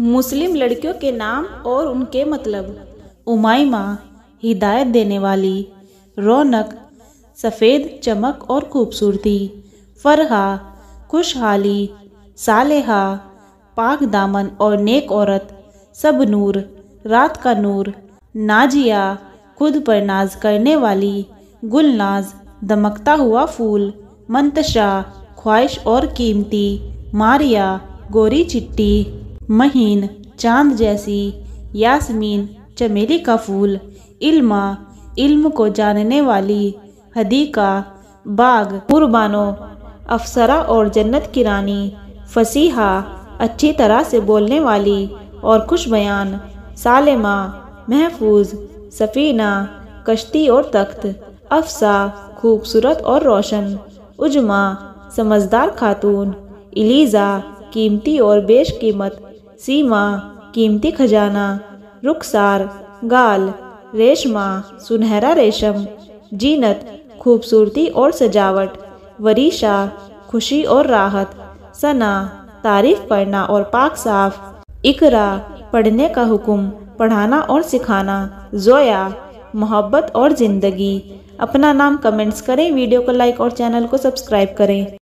मुस्लिम लड़कियों के नाम और उनके मतलब उमाइमा हिदायत देने वाली रौनक सफ़ेद चमक और खूबसूरती फरहा खुशहाली सालेहा पाक दामन और नेक औरत सब नूर रात का नूर नाजिया खुद पर नाज करने वाली गुलनाज दमकता हुआ फूल मंतशा ख्वाहिश और कीमती मारिया गोरी चिट्टी महीन चांद जैसी यासमीन चमेली का फूल इल्मा इल्म को जानने वाली हदीका बाग कुरबानो अफसरा और जन्नत की रानी फसीहा अच्छी तरह से बोलने वाली और खुश बयान सालेमा महफूज सफ़ीना कश्ती और तख्त अफसा खूबसूरत और रोशन उजमा समझदार खातून इलीज़ा कीमती और बेश कीमत सीमा कीमती खजाना रुखसार गाल रेशमा सुनहरा रेशम जीनत खूबसूरती और सजावट वरीशा खुशी और राहत सना तारीफ करना और पाक साफ इकरा पढ़ने का हुक्म पढ़ाना और सिखाना जोया मोहब्बत और ज़िंदगी अपना नाम कमेंट्स करें वीडियो को लाइक और चैनल को सब्सक्राइब करें